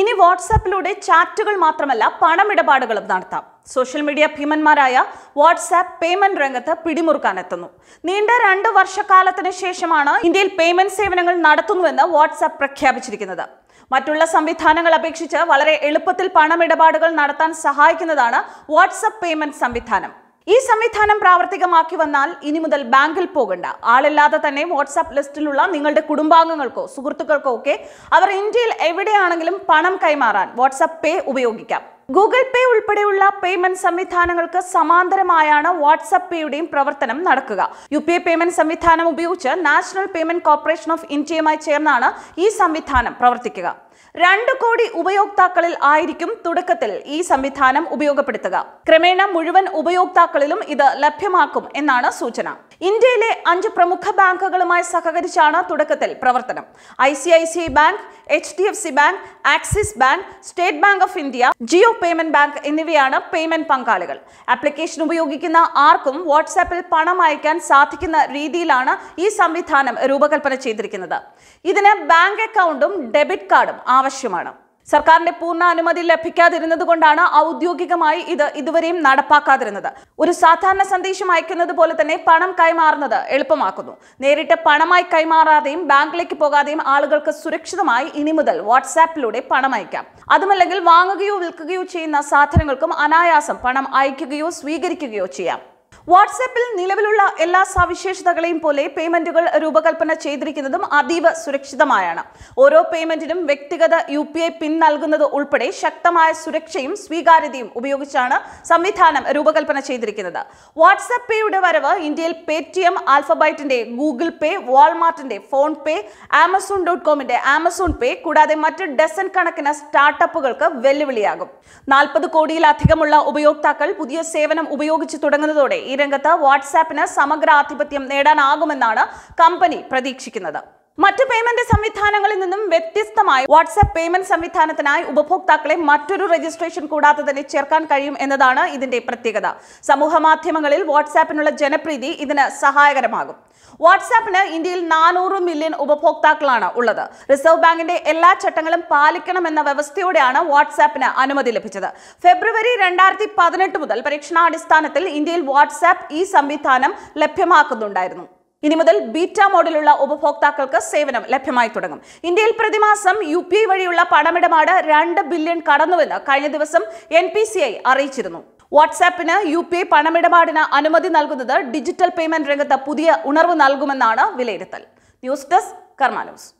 ഇനി വാട്സാപ്പിലൂടെ ചാറ്റുകൾ മാത്രമല്ല പണമിടപാടുകളും നടത്താം സോഷ്യൽ മീഡിയ ഭീമന്മാരായ വാട്സാപ്പ് പേയ്മെന്റ് രംഗത്ത് പിടിമുറുക്കാനെത്തുന്നു നീണ്ട രണ്ട് വർഷക്കാലത്തിന് ശേഷമാണ് ഇന്ത്യയിൽ പേയ്മെന്റ് സേവനങ്ങൾ നടത്തുന്നുവെന്ന് വാട്സാപ്പ് പ്രഖ്യാപിച്ചിരിക്കുന്നത് മറ്റുള്ള സംവിധാനങ്ങൾ അപേക്ഷിച്ച് വളരെ എളുപ്പത്തിൽ പണമിടപാടുകൾ നടത്താൻ സഹായിക്കുന്നതാണ് വാട്സപ്പ് പേയ്മെന്റ് സംവിധാനം ഈ സംവിധാനം പ്രാവർത്തികമാക്കി വന്നാൽ ഇനി മുതൽ ബാങ്കിൽ പോകണ്ട ആളില്ലാതെ തന്നെ വാട്സാപ്പ് ലിസ്റ്റിലുള്ള നിങ്ങളുടെ കുടുംബാംഗങ്ങൾക്കോ സുഹൃത്തുക്കൾക്കോ ഒക്കെ അവർ ഇന്ത്യയിൽ എവിടെയാണെങ്കിലും പണം കൈമാറാൻ വാട്സാപ്പ് പേ ഉപയോഗിക്കാം ഗൂഗിൾ പേ ഉൾപ്പെടെയുള്ള പേയ്മെന്റ് സംവിധാനങ്ങൾക്ക് സമാന്തരമായാണ് വാട്സപ്പ് പേയുടെയും പ്രവർത്തനം നടക്കുക യു പി ഐ പേയ്മെന്റ് സംവിധാനം ഉപയോഗിച്ച് നാഷണൽ പേയ്മെന്റ് കോർപ്പറേഷൻ ഓഫ് ഇന്ത്യയുമായി ചേർന്നാണ് ഈ സംവിധാനം പ്രവർത്തിക്കുക രണ്ടു കോടി ഉപയോക്താക്കളിൽ ആയിരിക്കും തുടക്കത്തിൽ ഈ സംവിധാനം ഉപയോഗപ്പെടുത്തുക ക്രമേണ മുഴുവൻ ഉപയോക്താക്കളിലും ഇത് ലഭ്യമാക്കും എന്നാണ് സൂചന ഇന്ത്യയിലെ അഞ്ച് പ്രമുഖ ബാങ്കുകളുമായി സഹകരിച്ചാണ് തുടക്കത്തിൽ പ്രവർത്തനം I C I C I bank H D F C bank Axis bank State Bank of India Jio payment bank എന്നിവയാണ് പേയ്മെന്റ് പങ്കാളികൾ ആപ്ലിക്കേഷൻ ഉപയോഗിക്കുന്ന ആർക്കും വാട്സാപ്പിൽ പണം അയക്കാൻ സാധിക്കുന്ന രീതിയിലാണ് ഈ സംവിധാനം രൂപകൽപ്പന ചെയ്തിരിക്കുന്നത് ഇതിന് ബാങ്ക് അക്കൗണ്ടും ഡെബിറ്റ് കാർഡും ആവശ്യമാണ് സർക്കാരിന്റെ പൂർണ്ണ അനുമതി ലഭിക്കാതിരുന്നത് കൊണ്ടാണ് ഔദ്യോഗികമായി ഇത് ഇതുവരെയും നടപ്പാക്കാതിരുന്നത് ഒരു സാധാരണ സന്ദേശം അയക്കുന്നത് പോലെ തന്നെ പണം കൈമാറുന്നത് എളുപ്പമാക്കുന്നു നേരിട്ട് പണമായി കൈമാറാതെയും ബാങ്കിലേക്ക് പോകാതെയും ആളുകൾക്ക് സുരക്ഷിതമായി ഇനി മുതൽ വാട്സാപ്പിലൂടെ പണം അയക്കാം അതുമല്ലെങ്കിൽ വാങ്ങുകയോ വിൽക്കുകയോ ചെയ്യുന്ന സാധനങ്ങൾക്കും അനായാസം പണം അയക്കുകയോ സ്വീകരിക്കുകയോ ചെയ്യാം വാട്സാപ്പിൽ നിലവിലുള്ള എല്ലാ സവിശേഷതകളെയും പോലെ പേയ്മെന്റുകൾ രൂപകൽപ്പന ചെയ്തിരിക്കുന്നതും അതീവ സുരക്ഷിതമായാണ് ഓരോ പേയ്മെന്റിനും വ്യക്തിഗത യു പി ഐ പിൻ നൽകുന്നത് ഉൾപ്പെടെ ശക്തമായ സുരക്ഷയും സ്വീകാര്യതയും ഉപയോഗിച്ചാണ് സംവിധാനം രൂപകൽപ്പന ചെയ്തിരിക്കുന്നത് വാട്സാപ്പ് പേയുടെ വരവ് ഇന്ത്യയിൽ പേടിഎം ആൽഫബൈറ്റിന്റെ ഗൂഗിൾ പേ വാൾമാർട്ടിന്റെ ഫോൺ പേ ആമസോൺ ഡോട്ട് കോമിന്റെ ആമസോൺ പേ കൂടാതെ മറ്റ് ഡസൺ കണക്കിന് സ്റ്റാർട്ടപ്പുകൾക്ക് വെല്ലുവിളിയാകും നാൽപ്പത് കോടിയിലധികമുള്ള ഉപയോക്താക്കൾ പുതിയ സേവനം ഉപയോഗിച്ച് തുടങ്ങുന്നതോടെ ഈ രംഗത്ത് വാട്സാപ്പിന് സമഗ്ര ആധിപത്യം നേടാനാകുമെന്നാണ് കമ്പനി പ്രതീക്ഷിക്കുന്നത് മറ്റു പേയ്മെന്റ് സംവിധാനങ്ങളിൽ നിന്നും വ്യത്യസ്തമായി വാട്സ്ആപ്പ് പേയ്മെന്റ് സംവിധാനത്തിനായി ഉപഭോക്താക്കളെ മറ്റൊരു രജിസ്ട്രേഷൻ കൂടാതെ തന്നെ ചേർക്കാൻ കഴിയും എന്നതാണ് ഇതിന്റെ പ്രത്യേകത സമൂഹ മാധ്യമങ്ങളിൽ വാട്സാപ്പിനുള്ള ജനപ്രീതി ഇതിന് സഹായകരമാകും വാട്സാപ്പിന് ഇന്ത്യയിൽ നാനൂറ് മില്യൺ ഉപഭോക്താക്കളാണ് ഉള്ളത് റിസർവ് ബാങ്കിന്റെ എല്ലാ ചട്ടങ്ങളും പാലിക്കണമെന്ന വ്യവസ്ഥയോടെയാണ് വാട്സാപ്പിന് അനുമതി ലഭിച്ചത് ഫെബ്രുവരി രണ്ടായിരത്തി പതിനെട്ട് മുതൽ പരീക്ഷണാടിസ്ഥാനത്തിൽ ഇന്ത്യയിൽ വാട്സാപ്പ് ഈ സംവിധാനം ലഭ്യമാക്കുന്നുണ്ടായിരുന്നു ഇനി മുതൽ ബീറ്റ മോഡിലുള്ള ഉപഭോക്താക്കൾക്ക് സേവനം ലഭ്യമായി തുടങ്ങും ഇന്ത്യയിൽ പ്രതിമാസം യു പി ഐ വഴിയുള്ള പണമിടപാട് രണ്ട് ബില്യൺ കടന്നുവെന്ന് കഴിഞ്ഞ ദിവസം എൻ പി സി ഐ അറിയിച്ചിരുന്നു വാട്സാപ്പിന് യു പി ഐ പണമിടപാടിന് അനുമതി നൽകുന്നത് ഡിജിറ്റൽ പേയ്മെന്റ് രംഗത്ത് പുതിയ ഉണർവ് നൽകുമെന്നാണ് വിലയിരുത്തൽ ന്യൂസ് ഡെസ്ക് കർമാനൂസ്